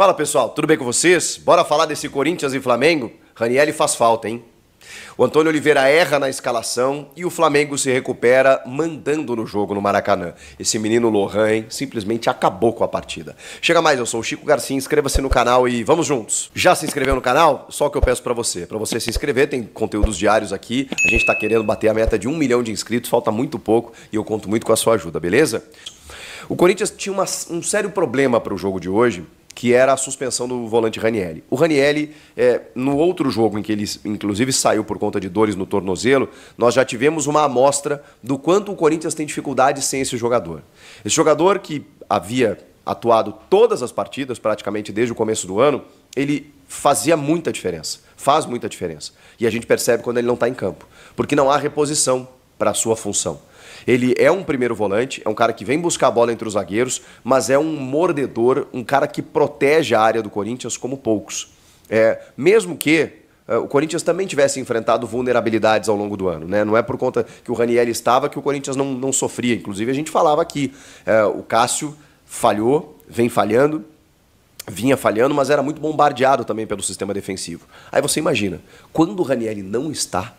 Fala pessoal, tudo bem com vocês? Bora falar desse Corinthians e Flamengo? Ranielli faz falta, hein? O Antônio Oliveira erra na escalação e o Flamengo se recupera mandando no jogo no Maracanã. Esse menino Lohan, hein, simplesmente acabou com a partida. Chega mais, eu sou o Chico Garcia, inscreva-se no canal e vamos juntos. Já se inscreveu no canal? Só o que eu peço para você. Para você se inscrever, tem conteúdos diários aqui. A gente tá querendo bater a meta de um milhão de inscritos, falta muito pouco e eu conto muito com a sua ajuda, beleza? O Corinthians tinha uma, um sério problema para o jogo de hoje, que era a suspensão do volante Ranielli. O Ranielli, é, no outro jogo em que ele inclusive saiu por conta de dores no tornozelo, nós já tivemos uma amostra do quanto o Corinthians tem dificuldade sem esse jogador. Esse jogador que havia atuado todas as partidas, praticamente desde o começo do ano, ele fazia muita diferença, faz muita diferença. E a gente percebe quando ele não está em campo, porque não há reposição para a sua função. Ele é um primeiro volante, é um cara que vem buscar a bola entre os zagueiros, mas é um mordedor, um cara que protege a área do Corinthians como poucos. É, mesmo que eh, o Corinthians também tivesse enfrentado vulnerabilidades ao longo do ano. Né? Não é por conta que o Raniel estava que o Corinthians não, não sofria. Inclusive, a gente falava aqui, eh, o Cássio falhou, vem falhando, vinha falhando, mas era muito bombardeado também pelo sistema defensivo. Aí você imagina, quando o Raniel não está,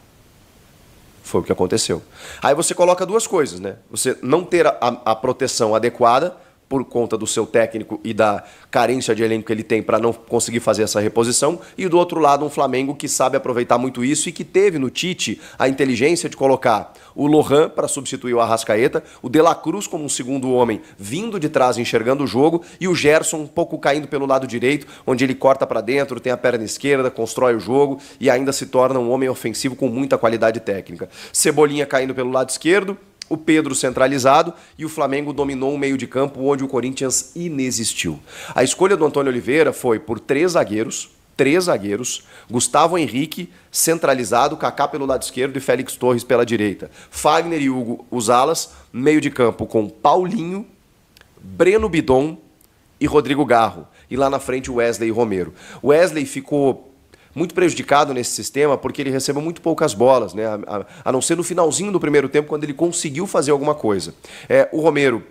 foi o que aconteceu. Aí você coloca duas coisas, né? Você não ter a, a proteção adequada por conta do seu técnico e da carência de elenco que ele tem para não conseguir fazer essa reposição, e do outro lado um Flamengo que sabe aproveitar muito isso e que teve no Tite a inteligência de colocar o Lohan para substituir o Arrascaeta, o De La Cruz como um segundo homem vindo de trás enxergando o jogo e o Gerson um pouco caindo pelo lado direito, onde ele corta para dentro, tem a perna esquerda, constrói o jogo e ainda se torna um homem ofensivo com muita qualidade técnica. Cebolinha caindo pelo lado esquerdo, o Pedro centralizado e o Flamengo dominou um meio de campo onde o Corinthians inexistiu. A escolha do Antônio Oliveira foi por três zagueiros, três zagueiros, Gustavo Henrique centralizado, Kaká pelo lado esquerdo e Félix Torres pela direita. Fagner e Hugo os alas, meio de campo com Paulinho, Breno Bidon e Rodrigo Garro. E lá na frente Wesley e Romero. Wesley ficou muito prejudicado nesse sistema porque ele recebeu muito poucas bolas, né? A, a, a, não ser no finalzinho do primeiro tempo, quando ele conseguiu fazer alguma coisa. É, o Romero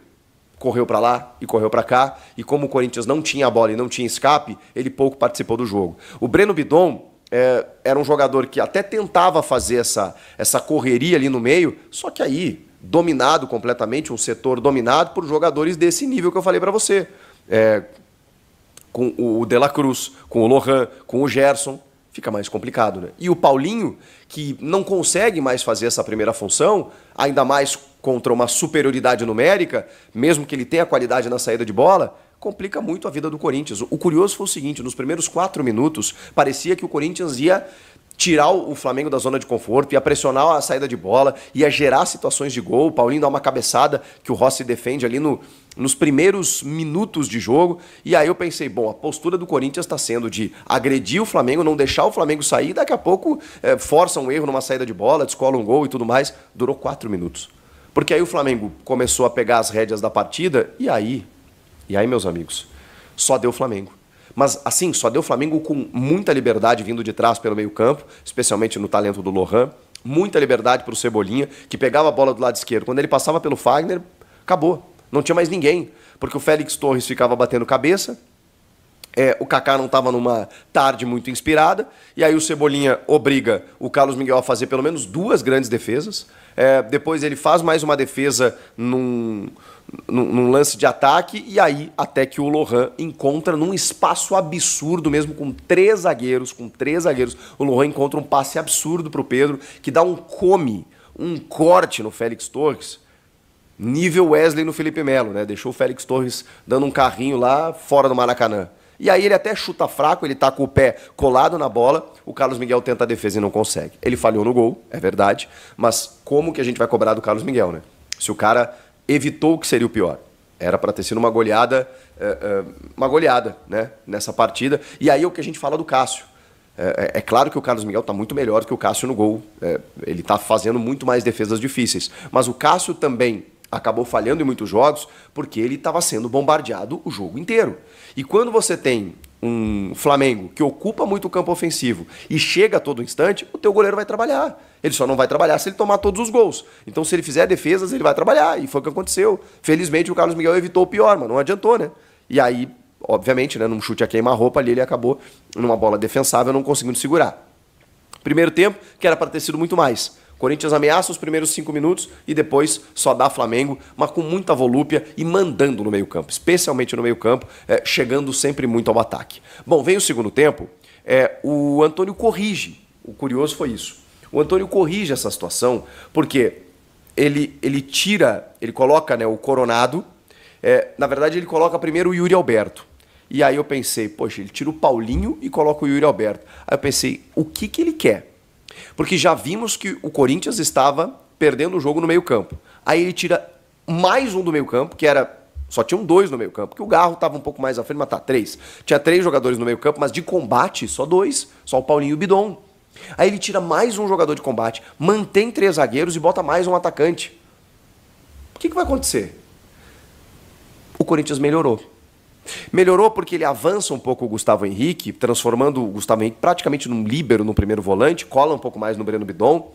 correu para lá e correu para cá, e como o Corinthians não tinha a bola e não tinha escape, ele pouco participou do jogo. O Breno Bidon é, era um jogador que até tentava fazer essa, essa correria ali no meio, só que aí, dominado completamente, um setor dominado por jogadores desse nível que eu falei para você. É, com o De La Cruz, com o Lohan, com o Gerson, fica mais complicado, né? E o Paulinho, que não consegue mais fazer essa primeira função, ainda mais contra uma superioridade numérica, mesmo que ele tenha qualidade na saída de bola, complica muito a vida do Corinthians. O curioso foi o seguinte: nos primeiros quatro minutos, parecia que o Corinthians ia tirar o Flamengo da zona de conforto, ia pressionar a saída de bola, ia gerar situações de gol. O Paulinho dá uma cabeçada que o Rossi defende ali no, nos primeiros minutos de jogo. E aí eu pensei, bom, a postura do Corinthians está sendo de agredir o Flamengo, não deixar o Flamengo sair, daqui a pouco é, eh, força um erro numa saída de bola, descola um gol e tudo mais. Durou quatro minutos. Porque aí o Flamengo começou a pegar as rédeas da partida, e aí, e aí, meus amigos, só deu o Flamengo. Mas, assim, só deu o Flamengo com muita liberdade vindo de trás pelo meio-campo, especialmente no talento do Lohan. Muita liberdade para o Cebolinha, que pegava a bola do lado esquerdo. Quando ele passava pelo Fagner, acabou. Não tinha mais ninguém. Porque o Félix Torres ficava batendo cabeça, é, o Kaká não estava numa tarde muito inspirada, e aí o Cebolinha obriga o Carlos Miguel a fazer pelo menos duas grandes defesas. É, depois ele faz mais uma defesa num, num, lance de ataque, e aí até que o Lohan encontra num espaço absurdo, mesmo com três zagueiros, com três zagueiros, o Lohan encontra um passe absurdo para o Pedro, que dá um come, um corte no Félix Torres, nível Wesley no Felipe Melo, né? Deixou o Félix Torres dando um carrinho lá fora do Maracanã. E aí ele até chuta fraco, ele tá com o pé colado na bola, o Carlos Miguel tenta a defesa e não consegue. Ele falhou no gol, é verdade, mas como que a gente vai cobrar do Carlos Miguel, né? Se o cara evitou o que seria o pior. Era para ter sido uma goleada, eh, eh, uma goleada né, nessa partida. E aí é o que a gente fala do Cássio. É, é, é claro que o Carlos Miguel está muito melhor que o Cássio no gol. É, ele está fazendo muito mais defesas difíceis. Mas o Cássio também acabou falhando em muitos jogos porque ele estava sendo bombardeado o jogo inteiro. E quando você tem um Flamengo que ocupa muito o campo ofensivo e chega a todo instante, o teu goleiro vai trabalhar. Ele só não vai trabalhar se ele tomar todos os gols. Então, se ele fizer defesas, ele vai trabalhar. E foi o que aconteceu. Felizmente, o Carlos Miguel evitou o pior, mas não adiantou, né? E aí, obviamente, né, num chute a queima-roupa ali, ele acabou numa bola defensável, não conseguindo segurar. Primeiro tempo, que era para ter sido muito mais. Corinthians ameaça os primeiros cinco minutos e depois só dá Flamengo, mas com muita volúpia e mandando no meio-campo, especialmente no meio-campo, é, chegando sempre muito ao ataque. Bom, vem o segundo tempo, é, o Antônio corrige. O curioso foi isso. O Antônio corrige essa situação porque ele, ele tira, ele coloca né, o Coronado. É, na verdade, ele coloca primeiro o Yuri Alberto. E aí eu pensei, poxa, ele tira o Paulinho e coloca o Yuri Alberto. Aí eu pensei, o que, que ele quer? Porque já vimos que o Corinthians estava perdendo o jogo no meio-campo. Aí ele tira mais um do meio-campo, que era. Só tinham dois no meio-campo, que o Garro estava um pouco mais à frente, mas tá, três. Tinha três jogadores no meio-campo, mas de combate, só dois. Só o Paulinho e o Bidon. Aí ele tira mais um jogador de combate, mantém três zagueiros e bota mais um atacante. O que, que vai acontecer? O Corinthians melhorou. Melhorou porque ele avança um pouco o Gustavo Henrique, transformando o Gustavo Henrique praticamente num líbero no primeiro volante, cola um pouco mais no Breno Bidon.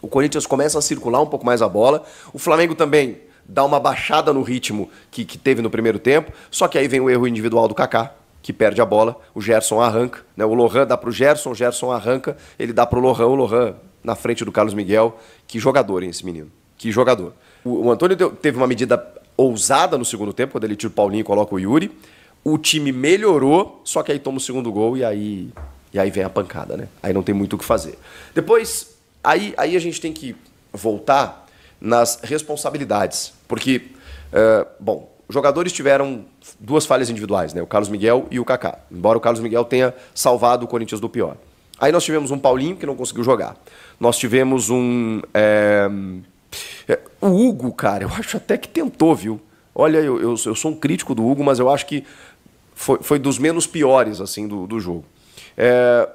O Corinthians começa a circular um pouco mais a bola. O Flamengo também dá uma baixada no ritmo que, que teve no primeiro tempo, só que aí vem o erro individual do Kaká, que perde a bola, o Gerson arranca, né? o Lohan dá para o Gerson, o Gerson arranca, ele dá para o Lohan, o Lohan na frente do Carlos Miguel. Que jogador, hein, esse menino? Que jogador. O, o Antônio teve uma medida ousada no segundo tempo, quando ele tira o Paulinho e coloca o Yuri. O time melhorou, só que aí toma o segundo gol e aí, e aí vem a pancada, né? Aí não tem muito o que fazer. Depois, aí, aí a gente tem que voltar nas responsabilidades, porque, eh, bom, bom, jogadores tiveram duas falhas individuais, né? O Carlos Miguel e o Kaká. Embora o Carlos Miguel tenha salvado o Corinthians do pior. Aí nós tivemos um Paulinho que não conseguiu jogar. Nós tivemos um. É... É, o Hugo, cara, eu acho até que tentou, viu? Olha, eu, eu, eu, sou um crítico do Hugo, mas eu acho que foi, foi dos menos piores, assim, do, do jogo. É,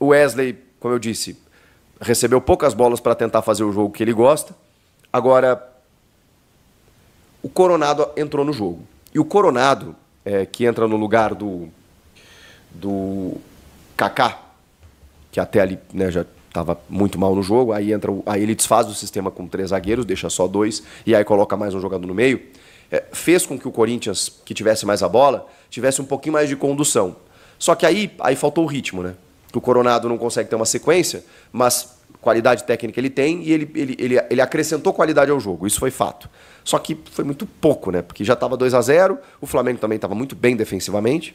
o Wesley, como eu disse, recebeu poucas bolas para tentar fazer o jogo que ele gosta. Agora, o Coronado entrou no jogo. E o Coronado, é, que entra no lugar do, do Kaká, que até ali né, já Tava muito mal no jogo, aí entra, aí ele desfaz o sistema com três zagueiros, deixa só dois e aí coloca mais um jogador no meio. É, fez com que o Corinthians, que tivesse mais a bola, tivesse um pouquinho mais de condução. Só que aí, aí faltou o ritmo, né? O Coronado não consegue ter uma sequência, mas qualidade técnica ele tem e ele, ele, ele, ele acrescentou qualidade ao jogo, isso foi fato. Só que foi muito pouco, né? Porque já estava 2 a 0 o Flamengo também estava muito bem defensivamente.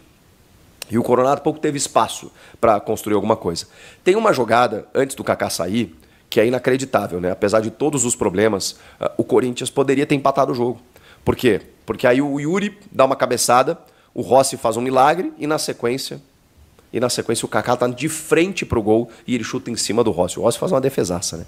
E o Coronado pouco teve espaço para construir alguma coisa. Tem uma jogada antes do Kaká sair que é inacreditável, né? Apesar de todos os problemas, ah, o Corinthians poderia ter empatado o jogo. Por quê? Porque aí o Yuri dá uma cabeçada, o Rossi faz um milagre e na sequência e na sequência o Kaká tá de frente pro gol e ele chuta em cima do Rossi. O Rossi faz uma defesaça, né?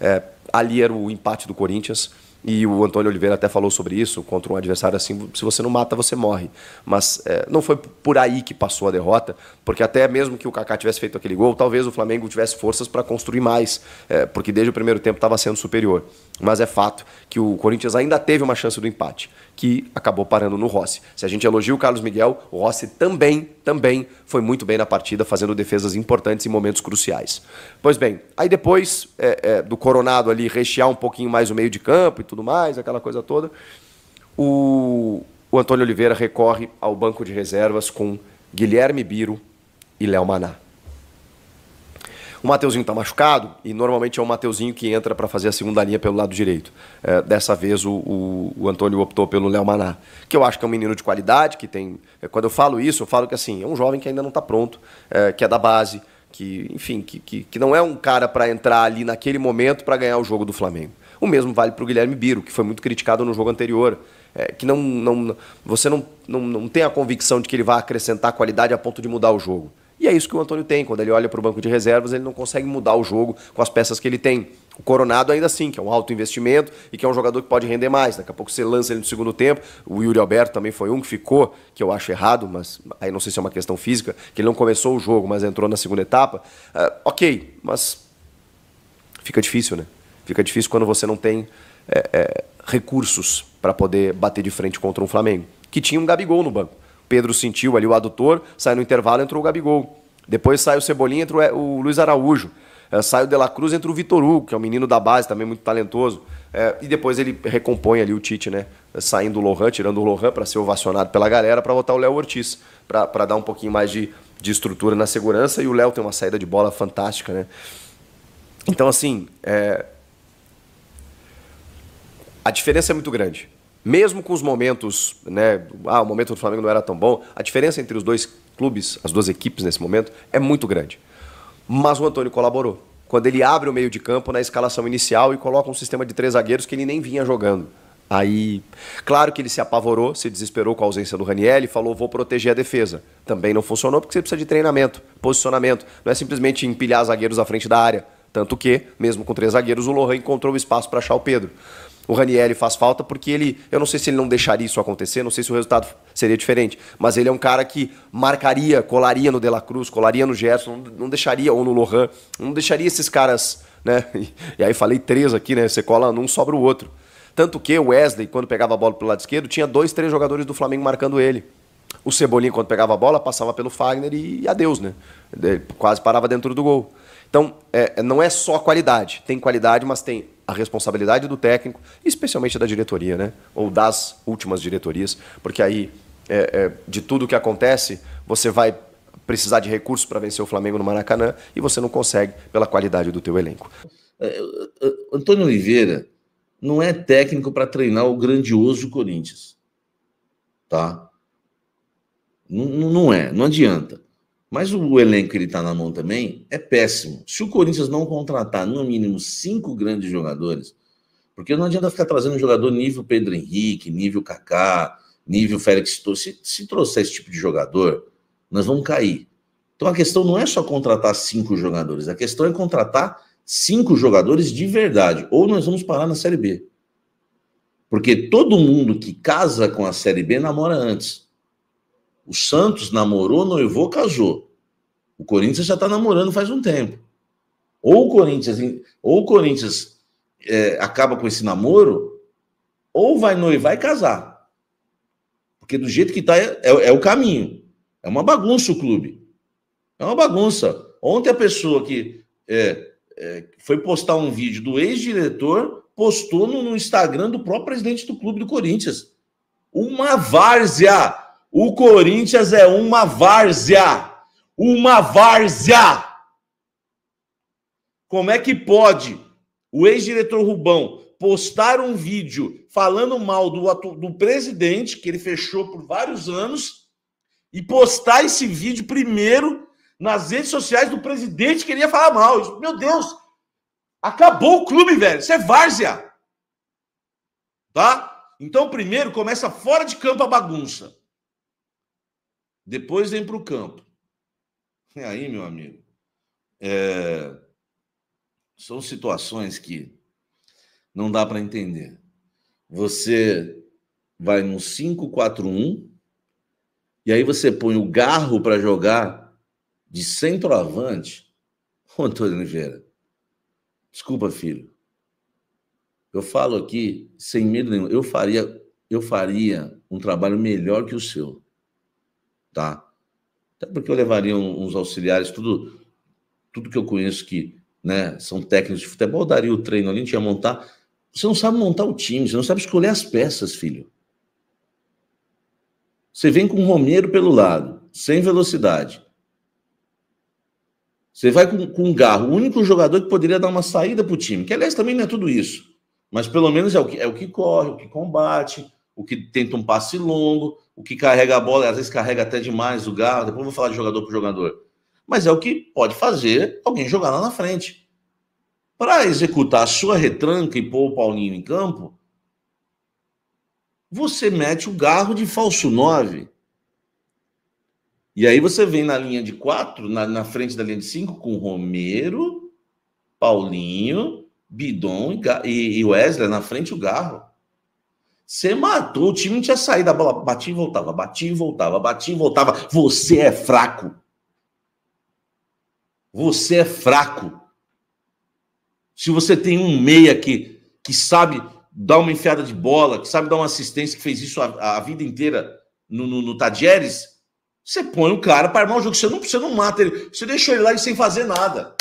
É, ali era o empate do Corinthians. E o Antônio Oliveira até falou sobre isso contra um adversário assim: se você não mata, você morre. Mas é, não foi por aí que passou a derrota, porque até mesmo que o Kaká tivesse feito aquele gol, talvez o Flamengo tivesse forças para construir mais, é, porque desde o primeiro tempo estava sendo superior. Mas é fato que o Corinthians ainda teve uma chance do empate, que acabou parando no Rossi. Se a gente elogia o Carlos Miguel, o Rossi também, também foi muito bem na partida, fazendo defesas importantes em momentos cruciais. Pois bem, aí depois é, é do Coronado ali rechear um pouquinho mais o meio de campo tudo mais, aquela coisa toda. O, o Antônio Oliveira recorre ao banco de reservas com Guilherme Biro e Léo Maná. O Mateuzinho está machucado e normalmente é o Mateuzinho que entra para fazer a segunda linha pelo lado direito. É, dessa vez o, o, o, Antônio optou pelo Léo Maná, que eu acho que é um menino de qualidade, que tem. É, quando eu falo isso, eu falo que assim, é um jovem que ainda não está pronto, é, que é da base, que, enfim, que, que, que não é um cara para entrar ali naquele momento para ganhar o jogo do Flamengo. O mesmo vale para o Guilherme Biro, que foi muito criticado no jogo anterior. É, que não, não, você não, não, não tem a convicção de que ele vai acrescentar qualidade a ponto de mudar o jogo. E é isso que o Antônio tem. Quando ele olha para o banco de reservas, ele não consegue mudar o jogo com as peças que ele tem. O Coronado ainda assim, que é um alto investimento e que é um jogador que pode render mais. Daqui a pouco você lança ele no segundo tempo. O Yuri Alberto também foi um que ficou, que eu acho errado, mas aí não sei se é uma questão física, que ele não começou o jogo, mas entrou na segunda etapa. Uh, ok, mas fica difícil, né? Fica difícil quando você não tem é, é, recursos para poder bater de frente contra um Flamengo, que tinha um Gabigol no banco. Pedro sentiu ali o adutor, sai no intervalo, entrou o Gabigol. Depois sai o Cebolinha, entra é, o Luiz Araújo. É, sai o De La Cruz, entra o Vitor Hugo, que é um menino da base, também muito talentoso. É, e depois ele recompõe ali o Tite, né? É, saindo o Lohan, tirando o Lohan para ser ovacionado pela galera, para botar o Léo Ortiz, para dar um pouquinho mais de, de estrutura na segurança. E o Léo tem uma saída de bola fantástica, né? Então, assim, é, a diferença é muito grande. Mesmo com os momentos, né? Ah, o momento do Flamengo não era tão bom. A diferença entre os dois clubes, as duas equipes nesse momento, é muito grande. Mas o Antônio colaborou. Quando ele abre o meio de campo na escalação inicial e coloca um sistema de três zagueiros que ele nem vinha jogando. Aí, claro que ele se apavorou, se desesperou com a ausência do Raniel e falou: vou proteger a defesa. Também não funcionou porque você precisa de treinamento, posicionamento. Não é simplesmente empilhar zagueiros à frente da área. Tanto que, mesmo com três zagueiros, o Lohan encontrou espaço para achar o Pedro o Ranieri faz falta porque ele, eu não sei se ele não deixaria isso acontecer, não sei se o resultado seria diferente, mas ele é um cara que marcaria, colaria no De La Cruz, colaria no Gerson, não deixaria ou no Lohan, não deixaria esses caras, né? E, e aí falei três aqui, né? Você cola num, sobra o outro. Tanto que o Wesley, quando pegava a bola pelo lado esquerdo, tinha dois, três jogadores do Flamengo marcando ele. O Cebolinha, quando pegava a bola, passava pelo Fagner e, e adeus, né? Ele quase parava dentro do gol. Então, é, não é só qualidade. Tem qualidade, mas tem a responsabilidade do técnico, especialmente da diretoria, né? ou das últimas diretorias, porque aí, é, é, de tudo o que acontece, você vai precisar de recursos para vencer o Flamengo no Maracanã e você não consegue pela qualidade do teu elenco. É, Antônio Oliveira não é técnico para treinar o grandioso Corinthians. Tá? Não, não é, não adianta. Mas o elenco que ele está na mão também é péssimo. Se o Corinthians não contratar, no mínimo, cinco grandes jogadores, porque não adianta ficar trazendo um jogador nível Pedro Henrique, nível Kaká, nível Félix Torres. Se, se trouxer esse tipo de jogador, nós vamos cair. Então a questão não é só contratar cinco jogadores, a questão é contratar cinco jogadores de verdade. Ou nós vamos parar na Série B. Porque todo mundo que casa com a Série B namora antes. O Santos namorou, noivou, casou. O Corinthians já está namorando faz um tempo. Ou o Corinthians, ou o Corinthians é, acaba com esse namoro, ou vai noivar e casar. Porque do jeito que está, é, é, é o caminho. É uma bagunça o clube. É uma bagunça. Ontem a pessoa que é, é, foi postar um vídeo do ex-diretor postou no, no, Instagram do próprio presidente do clube do Corinthians. Uma várzea o Corinthians é uma várzea. Uma várzea. Como é que pode o ex-diretor Rubão postar um vídeo falando mal do, do presidente, que ele fechou por vários anos, e postar esse vídeo primeiro nas redes sociais do presidente que ele ia falar mal? Meu Deus, acabou o clube, velho. Isso é várzea. Tá? Então, primeiro começa fora de campo a bagunça. Depois vem para o campo. E aí, meu amigo, é... são situações que não dá para entender. Você vai no 5-4-1 e aí você põe o garro para jogar de centroavante. Ô, Antônio Oliveira, desculpa, filho. Eu falo aqui sem medo nenhum. Eu faria, eu faria um trabalho melhor que o seu tá? Até porque eu levaria uns auxiliares, tudo, tudo que eu conheço que né, são técnicos de futebol, daria o treino ali, a gente ia montar. Você não sabe montar o time, você não sabe escolher as peças, filho. Você vem com o Romero pelo lado, sem velocidade. Você vai com, com o Garro, o único jogador que poderia dar uma saída para o time, que aliás também não é tudo isso, mas pelo menos é o que, é o que corre, o que combate, o que tenta um passe longo o que carrega a bola, às vezes carrega até demais o garro, depois vou falar de jogador para jogador. Mas é o que pode fazer alguém jogar lá na frente. Para executar a sua retranca e pôr o Paulinho em campo, você mete o garro de falso 9. E aí você vem na linha de 4, na, na frente da linha de 5, com Romero, Paulinho, Bidon e, e Wesley, na frente o garro. Você matou, o time tinha saído, da bola batia e voltava, batia e voltava, batia e voltava. Você é fraco. Você é fraco. Se você tem um meia que, que sabe dar uma enfiada de bola, que sabe dar uma assistência, que fez isso a, a vida inteira no, no, no Tadieres, você põe o cara para armar o jogo. Você não, você não mata ele, você deixou ele lá sem fazer nada.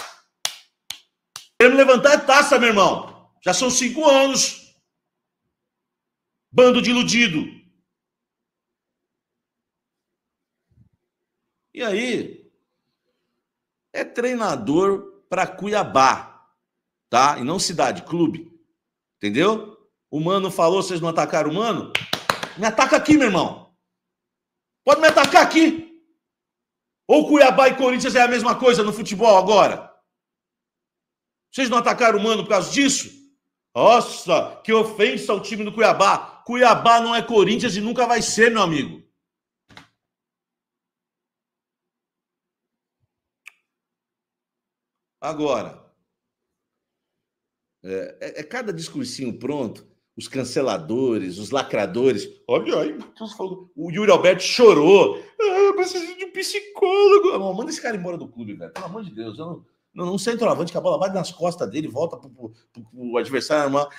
Queremos levantar a taça, meu irmão. Já são cinco anos. Bando de iludido. E aí, é treinador para Cuiabá, tá? E não cidade, clube. Entendeu? O mano falou, vocês não atacaram o mano? Me ataca aqui, meu irmão. Pode me atacar aqui. Ou Cuiabá e Corinthians é a mesma coisa no futebol agora? Vocês não atacaram o mano por causa disso? Nossa, que ofensa ao time do Cuiabá. Cuiabá não é Corinthians e nunca vai ser, meu amigo. Agora, é, é, é cada discursinho pronto, os canceladores, os lacradores. Olha aí, o Yuri Alberto chorou. Ah, eu preciso de um psicólogo. Não, manda esse cara embora do clube, velho. Pelo amor de Deus, eu não não centroavante que a bola vai nas costas dele, volta pro, pro, pro, pro adversário normal.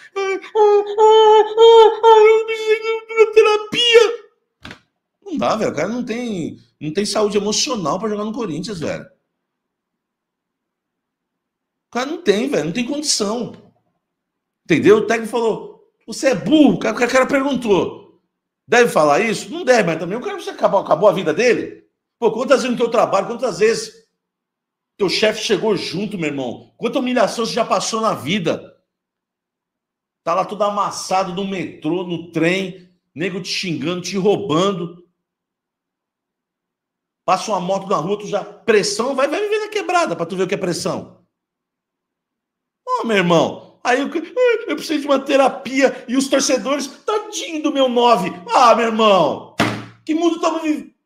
eu preciso de terapia. Não dá, velho. O cara não tem, não tem saúde emocional para jogar no Corinthians, velho. O cara não tem, velho. Não tem condição. Entendeu? O técnico falou: você é burro. O cara, o cara perguntou: deve falar isso? Não deve, mas também o cara precisa acabar, acabou a vida dele. Pô, quantas vezes no teu trabalho, quantas vezes teu chefe chegou junto, meu irmão. Quanta humilhação você já passou na vida. Tá lá todo amassado no metrô, no trem, nego te xingando, te roubando. Passa uma moto na rua, tu já. Pressão, vai, vai viver na quebrada para tu ver o que é pressão. Ô, oh, meu irmão. Aí eu, eu preciso de uma terapia e os torcedores, tadinho do meu nove. Ah, meu irmão, que mundo estamos vivendo?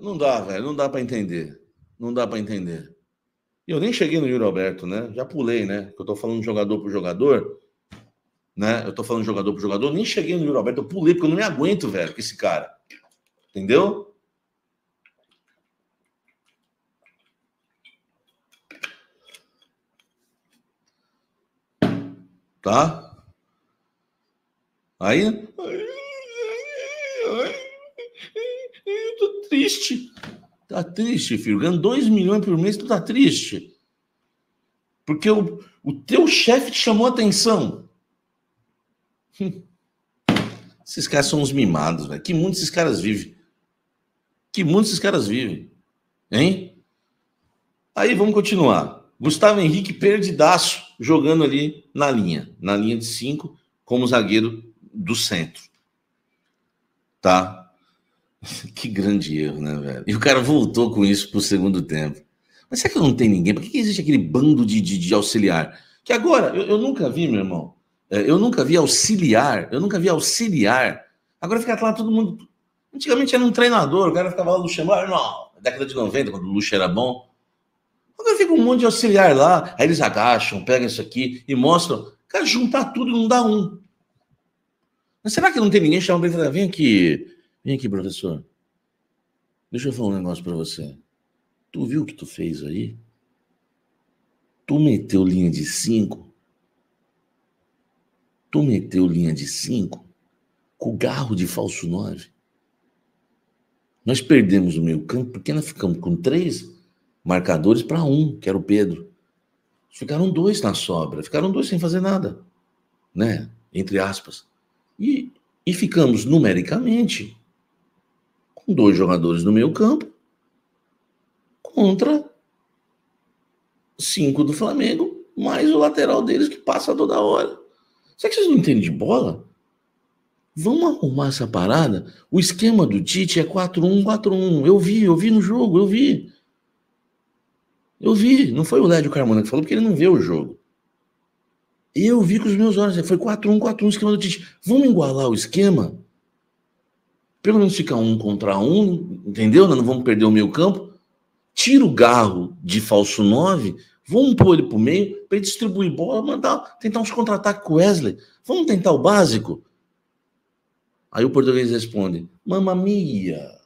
Não dá, velho, não dá para entender. Não dá para entender. E eu nem cheguei no Júlio Alberto, né? Já pulei, né? Eu tô falando jogador por jogador, né? Eu tô falando jogador por jogador, nem cheguei no Júlio Alberto, eu pulei porque eu não me aguento, velho, com esse cara. Entendeu? Tá? Aí, muito triste. Tá triste, filho. Ganhando 2 milhões por mês, tu tá triste. Porque o, o teu chefe te chamou atenção. Hum. Esses caras são uns mimados, velho. Que mundo esses caras vivem? Que mundo esses caras vivem? Hein? Aí vamos continuar. Gustavo Henrique perdidaço jogando ali na linha, na linha de 5, como zagueiro do centro. Tá? Que grande erro, né, velho? E o cara voltou com isso pro segundo tempo. Mas será que não tem ninguém? Por que, que existe aquele bando de, de, de auxiliar? Que agora, eu, eu, nunca vi, meu irmão. É, eu nunca vi auxiliar, eu nunca vi auxiliar. Agora fica lá todo mundo. Antigamente era um treinador, o cara ficava lá no chamar, década de 90, quando o Luxo era bom. Agora fica um monte de auxiliar lá, aí eles agacham, pegam isso aqui e mostram. Cara, juntar tudo não dá um. Mas será que não tem ninguém chamando ele e vem aqui, Vem aqui, professor. Deixa eu falar um negócio para você. Tu viu o que tu fez aí? Tu meteu linha de 5? Tu meteu linha de 5 com o garro de falso 9? Nós perdemos o meio campo porque nós ficamos com três marcadores para um, que era o Pedro. Ficaram dois na sobra, ficaram dois sem fazer nada, né? Entre aspas. E, e ficamos numericamente dois jogadores no meio campo contra cinco do Flamengo, mais o lateral deles que passa toda hora. Será que vocês não entendem de bola? Vamos arrumar essa parada? O esquema do Tite é 4-1-4-1. Eu vi, eu vi no jogo, eu vi. Eu vi. Não foi o Lédio Carmona que falou, porque ele não vê o jogo. Eu vi com os meus olhos. Foi 4-1-4-1 o esquema do Tite. Vamos igualar o esquema pelo menos fica um contra um, entendeu? Nós não vamos perder o meio campo. Tira o garro de falso 9, vamos pôr ele pro meio para ele distribuir bola, mandar, tentar uns contra-ataques com o Wesley. Vamos tentar o básico? Aí o português responde: Mamma mia!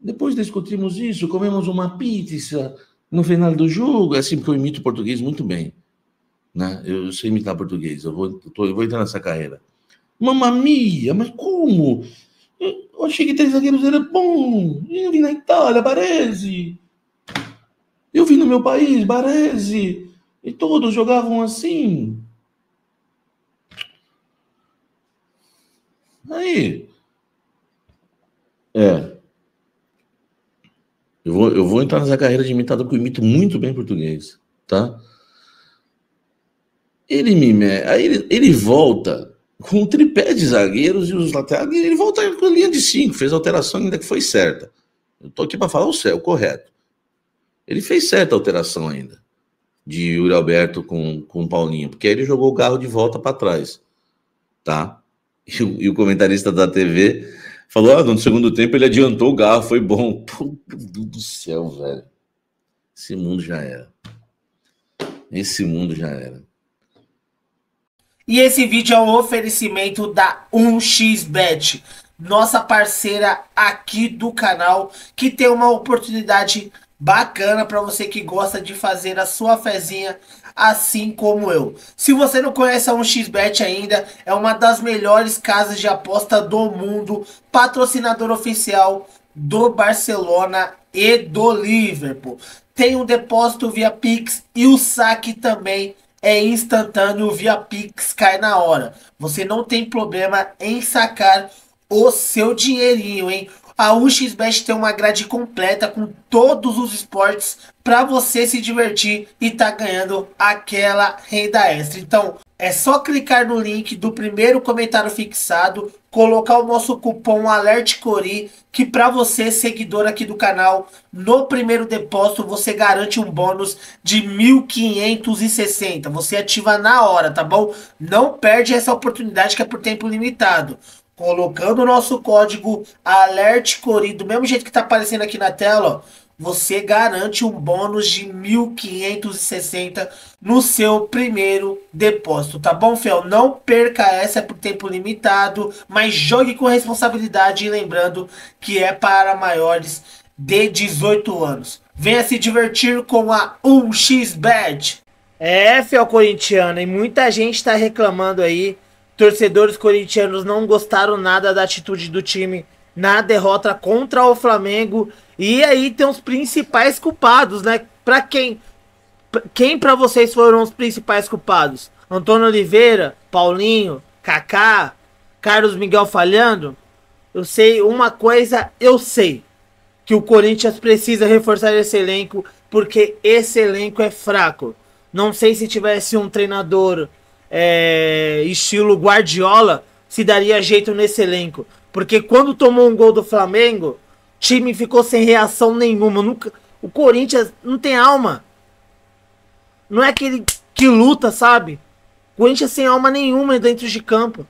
Depois discutimos isso, comemos uma pizza no final do jogo. É assim, porque eu imito português muito bem. Né? Eu sei imitar português, eu vou, tô, eu vou entrar nessa carreira. Mamamia, mas como? Eu achei que três zagueiros era bom. Eu vim na Itália, Baresi. Eu vim no meu país, Baresi. E todos jogavam assim. Aí. É. Eu vou, eu vou entrar nessa carreira de imitador, porque eu imito muito bem português, tá? Ele me... Aí ele, ele volta com um tripé de zagueiros e os laterais. Ele volta com a linha de cinco, fez a alteração ainda que foi certa. Eu tô aqui para falar o céu, correto. Ele fez certa alteração ainda de Yuri Alberto com, com o Paulinho, porque aí ele jogou o carro de volta para trás, tá? E o, e o, comentarista da TV falou: ah, no segundo tempo ele adiantou o carro, foi bom. Pô, do céu, velho. Esse mundo já era. Esse mundo já era. E esse vídeo é um oferecimento da 1xBet, nossa parceira aqui do canal, que tem uma oportunidade bacana para você que gosta de fazer a sua fezinha assim como eu. Se você não conhece a 1xBet ainda, é uma das melhores casas de aposta do mundo, patrocinador oficial do Barcelona e do Liverpool. Tem um depósito via Pix e o saque também é instantâneo via Pix, cai na hora. Você não tem problema em sacar o seu dinheirinho, hein? A UXBet tem uma grade completa com todos os esportes para você se divertir e tá ganhando aquela renda extra. Então, é só clicar no link do primeiro comentário fixado, colocar o nosso cupom Cori que para você, seguidor aqui do canal, no primeiro depósito você garante um bônus de 1.560. Você ativa na hora, tá bom? Não perde essa oportunidade que é por tempo limitado colocando o nosso código Alert Cori, do mesmo jeito que está aparecendo aqui na tela, ó, você garante um bônus de 1.560 no seu primeiro depósito, tá bom, Fel? Não perca essa é por tempo limitado, mas jogue com responsabilidade e lembrando que é para maiores de 18 anos. Venha se divertir com a 1xBet. É, Fel Corintiano, e muita gente está reclamando aí torcedores corintianos não gostaram nada da atitude do time na derrota contra o Flamengo. E aí tem os principais culpados, né? Para quem quem para vocês foram os principais culpados? Antônio Oliveira, Paulinho, Kaká, Carlos Miguel falhando? Eu sei uma coisa, eu sei que o Corinthians precisa reforçar esse elenco porque esse elenco é fraco. Não sei se tivesse um treinador é, estilo Guardiola se daria jeito nesse elenco. Porque quando tomou um gol do Flamengo, time ficou sem reação nenhuma. Nunca, o Corinthians não tem alma. Não é aquele que luta, sabe? O Corinthians sem alma nenhuma dentro de campo.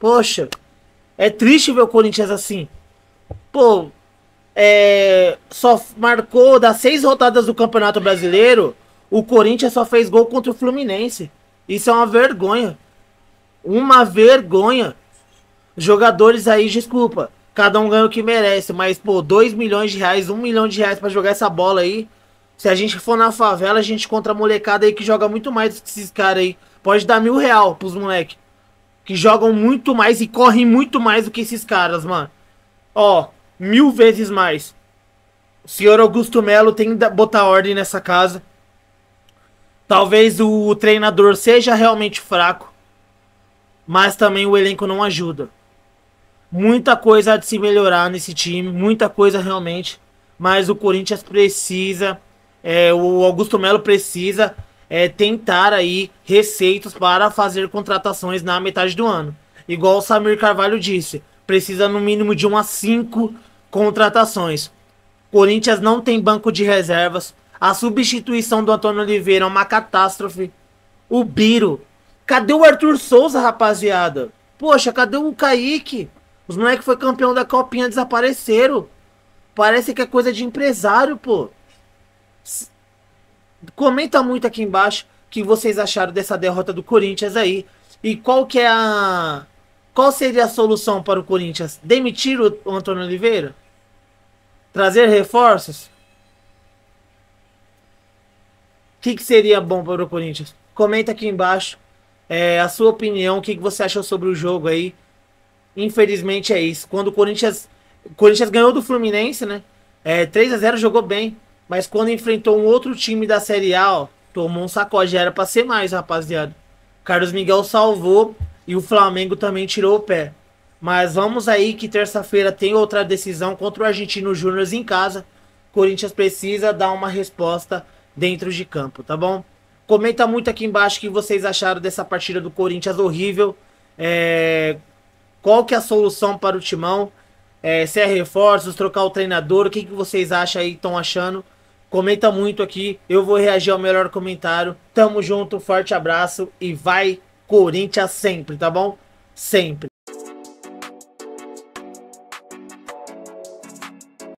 Poxa, é triste ver o Corinthians assim. Pô, é, só marcou das seis rodadas do Campeonato Brasileiro, o Corinthians só fez gol contra o Fluminense. Isso é uma vergonha. Uma vergonha. Jogadores aí, desculpa. Cada um ganha o que merece, mas, pô, 2 milhões de reais, 1 um milhão de reais para jogar essa bola aí. Se a gente for na favela, a gente contra a molecada aí que joga muito mais do que esses caras aí. Pode dar mil real pros moleques Que jogam muito mais e correm muito mais do que esses caras, mano. Ó, mil vezes mais. O senhor Augusto Melo tem que botar ordem nessa casa. Talvez o treinador seja realmente fraco, mas também o elenco não ajuda. Muita coisa há de se melhorar nesse time, muita coisa realmente, mas o Corinthians precisa, é, o Augusto Melo precisa é, tentar aí receitos para fazer contratações na metade do ano. Igual o Samir Carvalho disse, precisa no mínimo de umas cinco contratações. Corinthians não tem banco de reservas, a substituição do Antônio Oliveira é uma catástrofe. O Biro. Cadê o Arthur Souza, rapaziada? Poxa, cadê o Kaique? Os moleques foi campeão da copinha, desapareceram. Parece que é coisa de empresário, pô. S Comenta muito aqui embaixo o que vocês acharam dessa derrota do Corinthians aí. E qual que é a. Qual seria a solução para o Corinthians? Demitir o Antônio Oliveira? Trazer reforços? que, que seria bom para o Corinthians? Comenta aqui embaixo é, a sua opinião, o que, que você achou sobre o jogo aí. Infelizmente é isso. Quando o Corinthians, o Corinthians ganhou do Fluminense, né? É, 3 a 0 jogou bem. Mas quando enfrentou um outro time da Série A, ó, tomou um sacode. Era para ser mais, rapaziada. Carlos Miguel salvou e o Flamengo também tirou o pé. Mas vamos aí que terça-feira tem outra decisão contra o Argentino Júnior em casa. Corinthians precisa dar uma resposta dentro de campo, tá bom? Comenta muito aqui embaixo o que vocês acharam dessa partida do Corinthians horrível. É... Qual que é a solução para o Timão? É, se é reforços, trocar o treinador, o que, que vocês acham aí, estão achando? Comenta muito aqui, eu vou reagir ao melhor comentário. Tamo junto, forte abraço e vai Corinthians sempre, tá bom? Sempre.